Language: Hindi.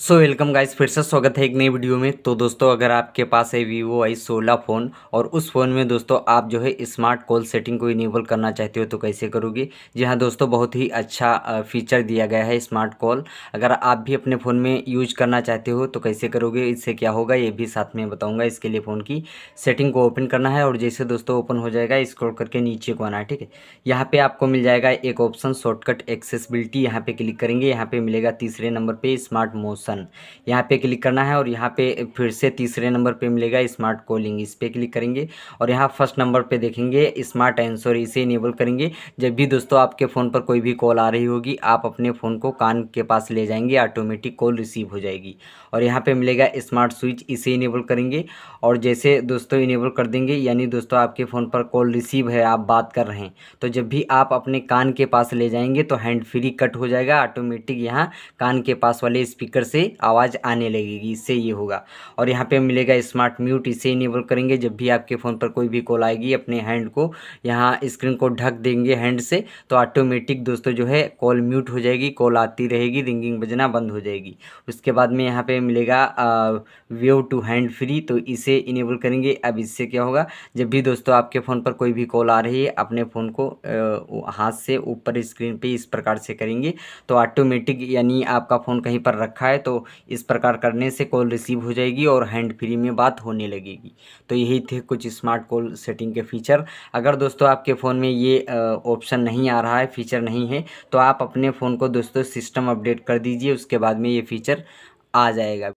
सो वेलकम गाइस फिर से स्वागत है एक नई वीडियो में तो दोस्तों अगर आपके पास है वीवो आई सोलह फ़ोन और उस फ़ोन में दोस्तों आप जो है स्मार्ट कॉल सेटिंग को इनेबल करना चाहते हो तो कैसे करोगे जी हाँ दोस्तों बहुत ही अच्छा फीचर दिया गया है स्मार्ट कॉल अगर आप भी अपने फ़ोन में यूज करना चाहते हो तो कैसे करोगे इससे क्या होगा ये भी साथ में बताऊँगा इसके लिए फ़ोन की सेटिंग को ओपन करना है और जैसे दोस्तों ओपन हो जाएगा इसको करके नीचे को आना है ठीक है यहाँ पर आपको मिल जाएगा एक ऑप्शन शॉर्टकट एक्सेसबिलिटी यहाँ पर क्लिक करेंगे यहाँ पर मिलेगा तीसरे नंबर पर स्मार्ट मोशन ऑप्शन यहाँ पे क्लिक करना है और यहाँ पे फिर से तीसरे नंबर पे मिलेगा स्मार्ट कॉलिंग इस पर क्लिक करेंगे और यहाँ फर्स्ट नंबर पे देखेंगे स्मार्ट आंसर इसे इनेबल करेंगे जब भी दोस्तों आपके फ़ोन पर कोई भी कॉल आ रही होगी आप अपने फ़ोन को कान के पास ले जाएंगे ऑटोमेटिक कॉल रिसीव हो जाएगी और यहाँ पर मिलेगा स्मार्ट स्विच इसे इनेबल करेंगे और जैसे दोस्तों इनेबल कर देंगे यानी दोस्तों आपके फ़ोन पर कॉल रिसीव है आप बात कर रहे हैं तो जब भी आप अपने कान के पास ले जाएंगे तो हैंड फ्री कट हो जाएगा ऑटोमेटिक यहाँ कान के पास वाले स्पीकर से से आवाज़ आने लगेगी इससे ये होगा और यहाँ पे मिलेगा स्मार्ट म्यूट इसे इनेबल करेंगे जब भी आपके फ़ोन पर कोई भी कॉल आएगी अपने हैंड को यहाँ स्क्रीन को ढक देंगे हैंड से तो ऑटोमेटिक दोस्तों जो है कॉल म्यूट हो जाएगी कॉल आती रहेगी रिंगिंग बजना बंद हो जाएगी उसके बाद में यहाँ पर मिलेगा वेव टू हैंड फ्री तो इसे इनेबल करेंगे अब इससे क्या होगा जब भी दोस्तों आपके फ़ोन पर कोई भी कॉल आ रही है अपने फ़ोन को हाथ से ऊपर स्क्रीन पे इस प्रकार से करेंगे तो ऑटोमेटिक यानी आपका फ़ोन कहीं पर रखा है तो तो इस प्रकार करने से कॉल रिसीव हो जाएगी और हैंड फ्री में बात होने लगेगी तो यही थे कुछ स्मार्ट कॉल सेटिंग के फीचर अगर दोस्तों आपके फ़ोन में ये ऑप्शन नहीं आ रहा है फीचर नहीं है तो आप अपने फ़ोन को दोस्तों सिस्टम अपडेट कर दीजिए उसके बाद में ये फीचर आ जाएगा